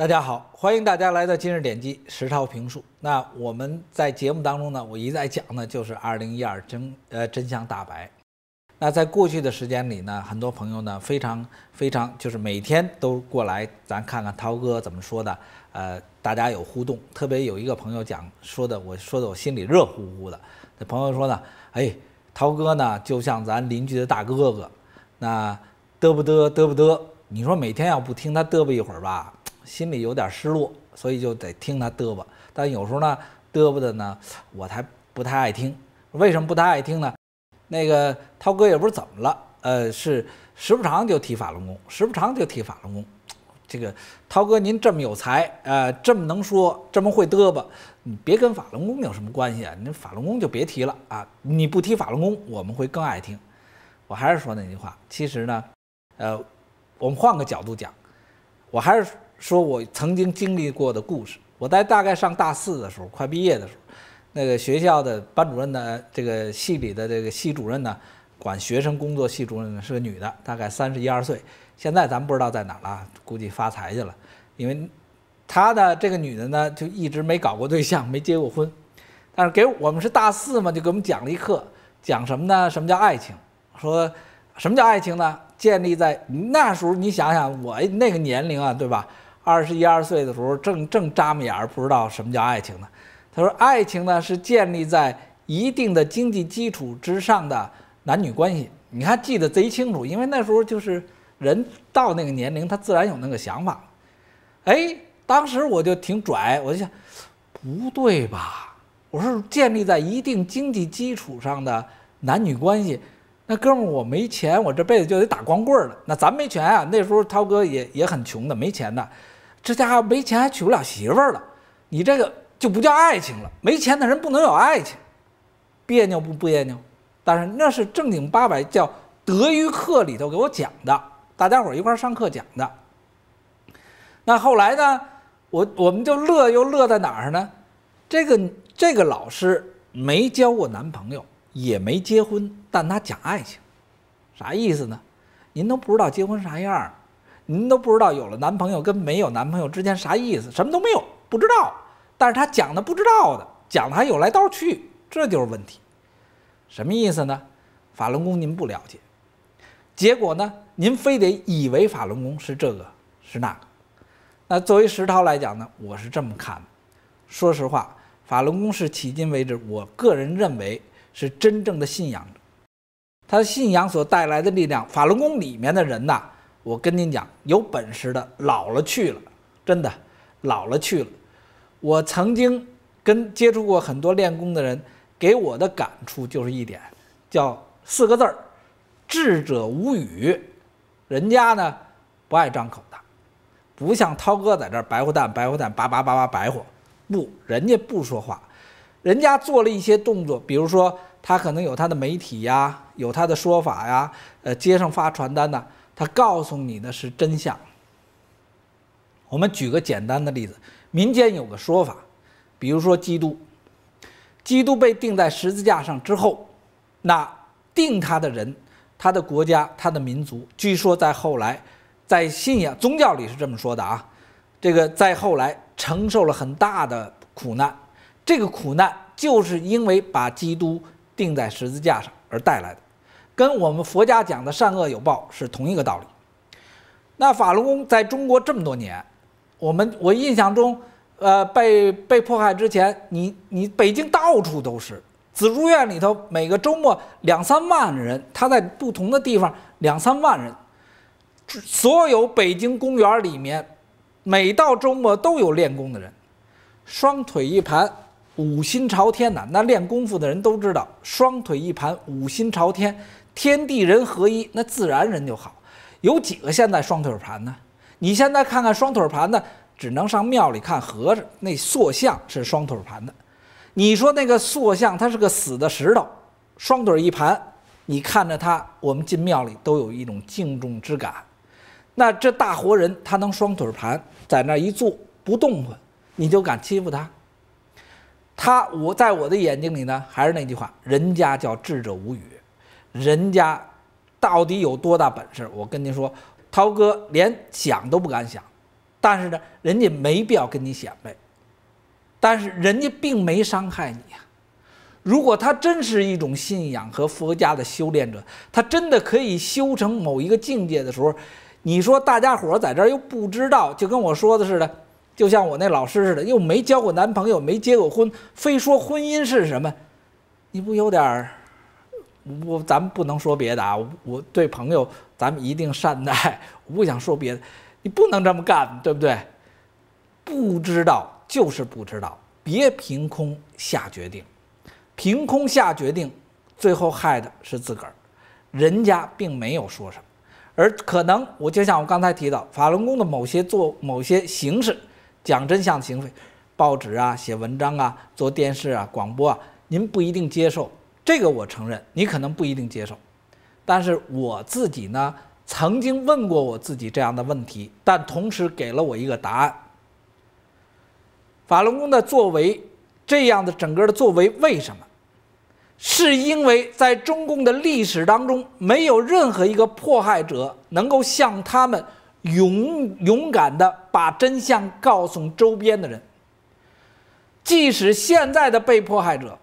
大家好，欢迎大家来到今日点击石涛评述。那我们在节目当中呢，我一再讲呢，就是二零一二真呃真相大白。那在过去的时间里呢，很多朋友呢非常非常就是每天都过来，咱看看涛哥怎么说的。呃，大家有互动，特别有一个朋友讲说的，我说的我心里热乎乎的。那朋友说呢，哎，涛哥呢就像咱邻居的大哥哥，那嘚不嘚嘚不嘚，你说每天要不听他嘚不一会儿吧？心里有点失落，所以就得听他嘚啵。但有时候呢，嘚啵的呢，我才不太爱听。为什么不太爱听呢？那个涛哥也不是怎么了，呃，是时不常就提法轮功，时不常就提法轮功。这个涛哥您这么有才，呃，这么能说，这么会嘚啵，你别跟法轮功有什么关系啊？你法轮功就别提了啊！你不提法轮功，我们会更爱听。我还是说那句话，其实呢，呃，我们换个角度讲，我还是。说我曾经经历过的故事。我在大概上大四的时候，快毕业的时候，那个学校的班主任呢，这个系里的这个系主任呢，管学生工作。系主任呢是个女的，大概三十一二岁。现在咱们不知道在哪了，估计发财去了。因为，她呢，这个女的呢，就一直没搞过对象，没结过婚。但是给我们是大四嘛，就给我们讲了一课，讲什么呢？什么叫爱情？说什么叫爱情呢？建立在那时候，你想想我那个年龄啊，对吧？二十一二岁的时候，正正扎目眼儿，不知道什么叫爱情呢。他说：“爱情呢，是建立在一定的经济基础之上的男女关系。”你看记得贼清楚，因为那时候就是人到那个年龄，他自然有那个想法。哎，当时我就挺拽，我就想，不对吧？我说建立在一定经济基础上的男女关系。那哥们儿，我没钱，我这辈子就得打光棍了。那咱没钱啊？那时候涛哥也也很穷的，没钱的。这家伙没钱还娶不了媳妇儿了，你这个就不叫爱情了。没钱的人不能有爱情，别扭不不别扭，但是那是正经八百叫德育课里头给我讲的，大家伙儿一块儿上课讲的。那后来呢，我我们就乐又乐在哪儿呢？这个这个老师没交过男朋友，也没结婚，但他讲爱情，啥意思呢？您都不知道结婚啥样儿。您都不知道有了男朋友跟没有男朋友之间啥意思，什么都没有不知道，但是他讲的不知道的，讲的还有来道去，这就是问题，什么意思呢？法轮功您不了解，结果呢，您非得以为法轮功是这个是那，个。那作为石涛来讲呢，我是这么看的，说实话，法轮功是迄今为止我个人认为是真正的信仰，他的信仰所带来的力量，法轮功里面的人呐。我跟您讲，有本事的，老了去了，真的，老了去了。我曾经跟接触过很多练功的人，给我的感触就是一点，叫四个字儿：智者无语。人家呢不爱张口的，不像涛哥在这儿白活蛋白活蛋叭叭叭叭白活。不，人家不说话，人家做了一些动作，比如说他可能有他的媒体呀，有他的说法呀，呃，街上发传单呢。他告诉你的是真相。我们举个简单的例子，民间有个说法，比如说基督，基督被钉在十字架上之后，那钉他的人、他的国家、他的民族，据说在后来，在信仰宗教里是这么说的啊。这个在后来承受了很大的苦难，这个苦难就是因为把基督钉在十字架上而带来的。跟我们佛家讲的善恶有报是同一个道理。那法轮功在中国这么多年，我们我印象中，呃，被被迫害之前，你你北京到处都是紫竹院里头，每个周末两三万人，他在不同的地方两三万人，所有北京公园里面，每到周末都有练功的人，双腿一盘，五心朝天呐。那练功夫的人都知道，双腿一盘，五心朝天。天地人合一，那自然人就好。有几个现在双腿盘呢？你现在看看双腿盘的，只能上庙里看和尚，那塑像是双腿盘的。你说那个塑像，它是个死的石头，双腿一盘，你看着它，我们进庙里都有一种敬重之感。那这大活人，他能双腿盘在那一坐不动吗？你就敢欺负他？他我在我的眼睛里呢，还是那句话，人家叫智者无语。人家到底有多大本事？我跟您说，涛哥连想都不敢想。但是呢，人家没必要跟你显摆，但是人家并没伤害你呀。如果他真是一种信仰和佛家的修炼者，他真的可以修成某一个境界的时候，你说大家伙儿在这儿又不知道，就跟我说的似的，就像我那老师似的，又没交过男朋友，没结过婚，非说婚姻是什么，你不有点儿？我咱们不能说别的啊，我对朋友咱们一定善待。我不想说别的，你不能这么干，对不对？不知道就是不知道，别凭空下决定，凭空下决定，最后害的是自个儿。人家并没有说什么，而可能我就像我刚才提到法轮功的某些做某些形式讲真相的行为，报纸啊、写文章啊、做电视啊、广播啊，您不一定接受。这个我承认，你可能不一定接受，但是我自己呢，曾经问过我自己这样的问题，但同时给了我一个答案。法轮功的作为，这样的整个的作为，为什么？是因为在中共的历史当中，没有任何一个迫害者能够像他们勇勇敢的把真相告诉周边的人，即使现在的被迫害者。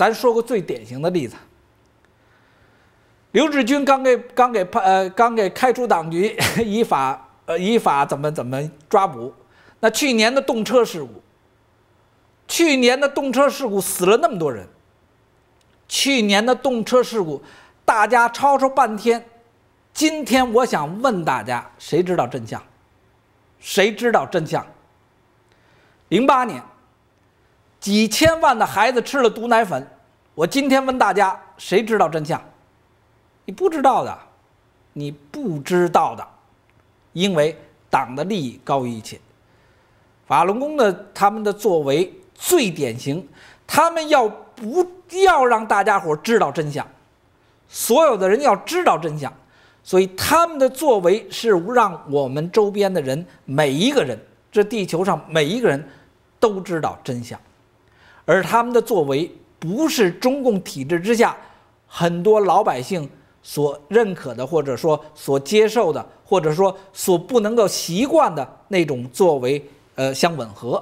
咱说个最典型的例子，刘志军刚给刚给判呃刚给开除党籍，依法呃依法怎么怎么抓捕？那去年的动车事故，去年的动车事故死了那么多人，去年的动车事故大家吵吵半天，今天我想问大家，谁知道真相？谁知道真相？零八年。几千万的孩子吃了毒奶粉，我今天问大家，谁知道真相？你不知道的，你不知道的，因为党的利益高于一切。法轮功的他们的作为最典型，他们要不要让大家伙知道真相？所有的人要知道真相，所以他们的作为是让我们周边的人每一个人，这地球上每一个人都知道真相。而他们的作为，不是中共体制之下很多老百姓所认可的，或者说所接受的，或者说所不能够习惯的那种作为，呃，相吻合，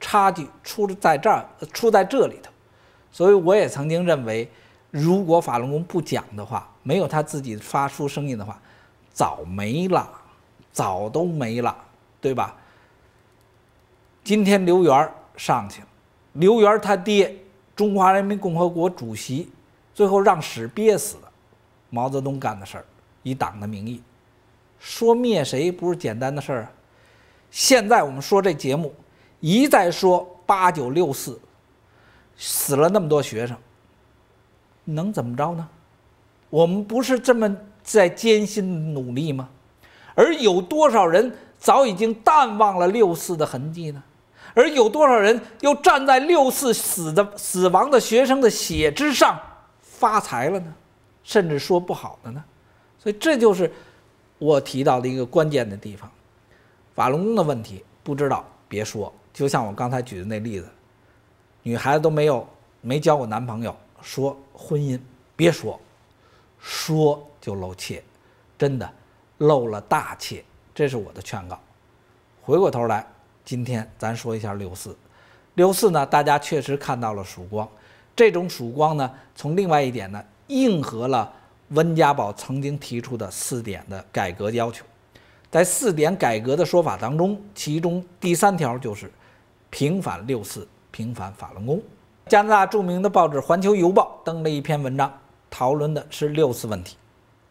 差距出在这儿，出在这里头。所以我也曾经认为，如果法轮功不讲的话，没有他自己发出声音的话，早没了，早都没了，对吧？今天刘源儿上去了。刘源他爹，中华人民共和国主席，最后让屎憋死的。毛泽东干的事儿，以党的名义，说灭谁不是简单的事儿啊？现在我们说这节目，一再说八九六四死了那么多学生，能怎么着呢？我们不是这么在艰辛努力吗？而有多少人早已经淡忘了六四的痕迹呢？而有多少人又站在六次死的死亡的学生的血之上发财了呢？甚至说不好的呢？所以这就是我提到的一个关键的地方。法轮功的问题，不知道别说。就像我刚才举的那例子，女孩子都没有没交过男朋友，说婚姻别说，说就露怯，真的露了大怯。这是我的劝告。回过头来。今天咱说一下六四，六四呢，大家确实看到了曙光。这种曙光呢，从另外一点呢，应和了温家宝曾经提出的四点的改革要求。在四点改革的说法当中，其中第三条就是平反六四，平反法轮功。加拿大著名的报纸《环球邮报》登了一篇文章，讨论的是六四问题。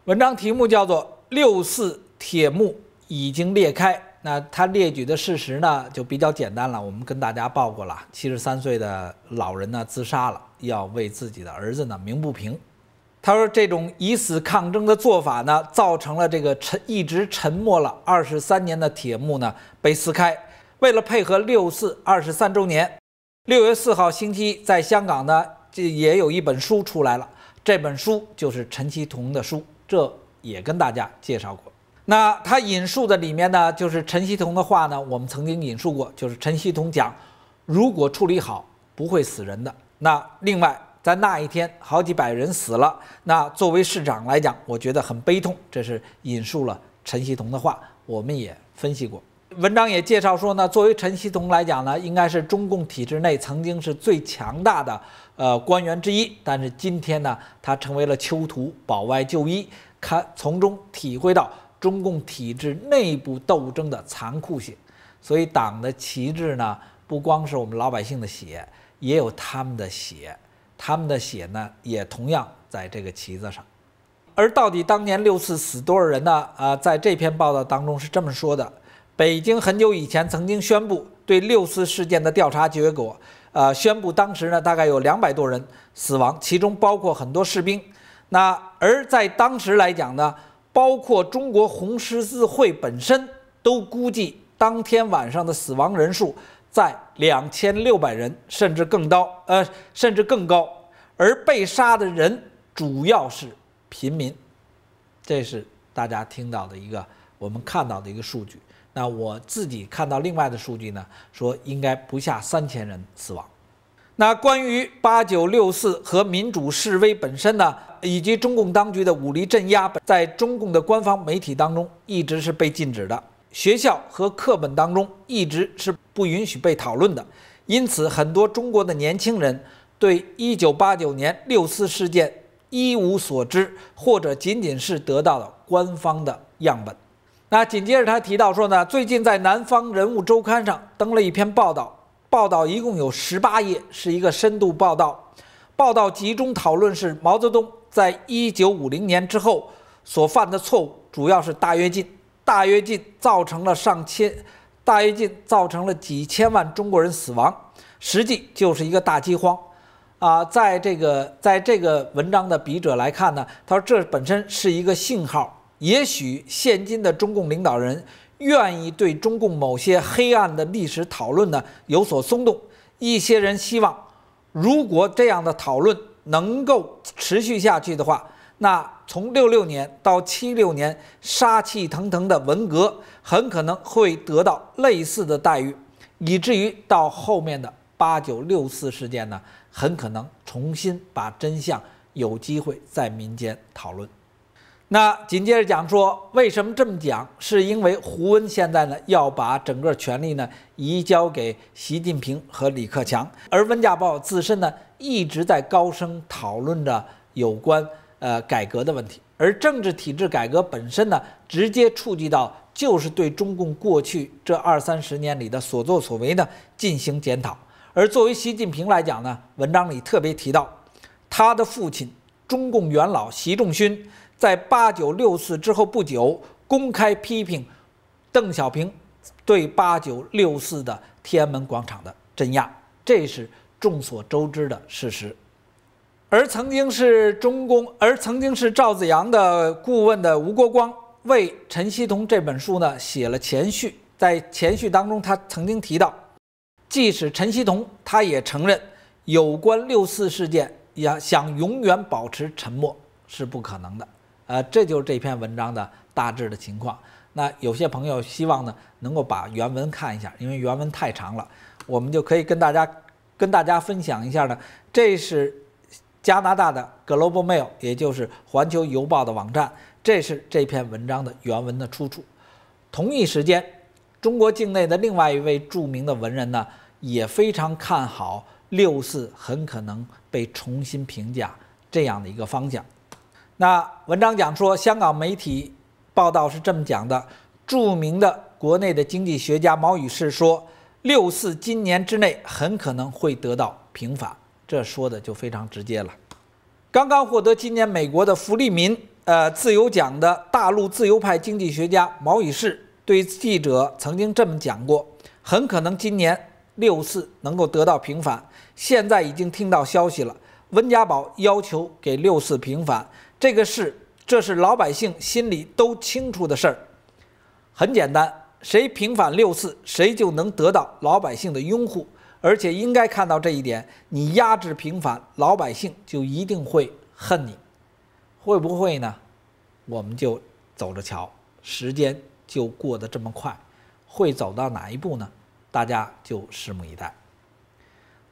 文章题目叫做《六四铁幕已经裂开》。那他列举的事实呢，就比较简单了。我们跟大家报过了，七十三岁的老人呢自杀了，要为自己的儿子呢鸣不平。他说这种以死抗争的做法呢，造成了这个沉一直沉默了二十三年的铁幕呢被撕开。为了配合六四二十三周年，六月四号星期一在香港呢这也有一本书出来了，这本书就是陈其同的书，这也跟大家介绍过。那他引述的里面呢，就是陈希同的话呢，我们曾经引述过，就是陈希同讲，如果处理好不会死人的。那另外在那一天好几百人死了，那作为市长来讲，我觉得很悲痛。这是引述了陈希同的话，我们也分析过。文章也介绍说呢，作为陈希同来讲呢，应该是中共体制内曾经是最强大的呃官员之一，但是今天呢，他成为了囚徒，保外就医，看从中体会到。中共体制内部斗争的残酷性，所以党的旗帜呢，不光是我们老百姓的血，也有他们的血，他们的血呢，也同样在这个旗子上。而到底当年六次死多少人呢？啊，在这篇报道当中是这么说的：北京很久以前曾经宣布对六次事件的调查结果，呃，宣布当时呢，大概有两百多人死亡，其中包括很多士兵。那而在当时来讲呢？包括中国红十字会本身都估计，当天晚上的死亡人数在两千六百人，甚至更高，呃，甚至更高。而被杀的人主要是平民，这是大家听到的一个，我们看到的一个数据。那我自己看到另外的数据呢，说应该不下三千人死亡。那关于八九六四和民主示威本身呢，以及中共当局的武力镇压，在中共的官方媒体当中一直是被禁止的，学校和课本当中一直是不允许被讨论的。因此，很多中国的年轻人对一九八九年六四事件一无所知，或者仅仅是得到了官方的样本。那紧接着他提到说呢，最近在《南方人物周刊》上登了一篇报道。报道一共有十八页，是一个深度报道。报道集中讨论是毛泽东在一九五零年之后所犯的错误，主要是大跃进。大跃进造成了上千，大跃进造成了几千万中国人死亡，实际就是一个大饥荒。啊，在这个在这个文章的笔者来看呢，他说这本身是一个信号，也许现今的中共领导人。愿意对中共某些黑暗的历史讨论呢有所松动。一些人希望，如果这样的讨论能够持续下去的话，那从六六年到七六年杀气腾腾的文革，很可能会得到类似的待遇，以至于到后面的八九六四事件呢，很可能重新把真相有机会在民间讨论。那紧接着讲说，为什么这么讲？是因为胡温现在呢要把整个权力呢移交给习近平和李克强，而温家宝自身呢一直在高声讨论着有关呃改革的问题，而政治体制改革本身呢直接触及到就是对中共过去这二三十年里的所作所为呢进行检讨。而作为习近平来讲呢，文章里特别提到他的父亲，中共元老习仲勋。在八九六四之后不久，公开批评邓小平对八九六四的天安门广场的镇压，这是众所周知的事实。而曾经是中共，而曾经是赵紫阳的顾问的吴国光为陈希同这本书呢写了前序，在前序当中，他曾经提到，即使陈希同，他也承认有关六四事件，也想永远保持沉默是不可能的。呃，这就是这篇文章的大致的情况。那有些朋友希望呢，能够把原文看一下，因为原文太长了。我们就可以跟大家跟大家分享一下呢，这是加拿大的《Global Mail》，也就是《环球邮报》的网站，这是这篇文章的原文的出处。同一时间，中国境内的另外一位著名的文人呢，也非常看好“六四”很可能被重新评价这样的一个方向。那文章讲说，香港媒体报道是这么讲的：著名的国内的经济学家毛宇士说，六四今年之内很可能会得到平反，这说的就非常直接了。刚刚获得今年美国的福利民呃自由奖的大陆自由派经济学家毛宇士对记者曾经这么讲过：很可能今年六四能够得到平反。现在已经听到消息了，温家宝要求给六四平反。这个事，这是老百姓心里都清楚的事儿。很简单，谁平反六次，谁就能得到老百姓的拥护。而且应该看到这一点，你压制平反，老百姓就一定会恨你。会不会呢？我们就走着瞧。时间就过得这么快，会走到哪一步呢？大家就拭目以待。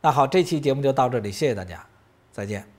那好，这期节目就到这里，谢谢大家，再见。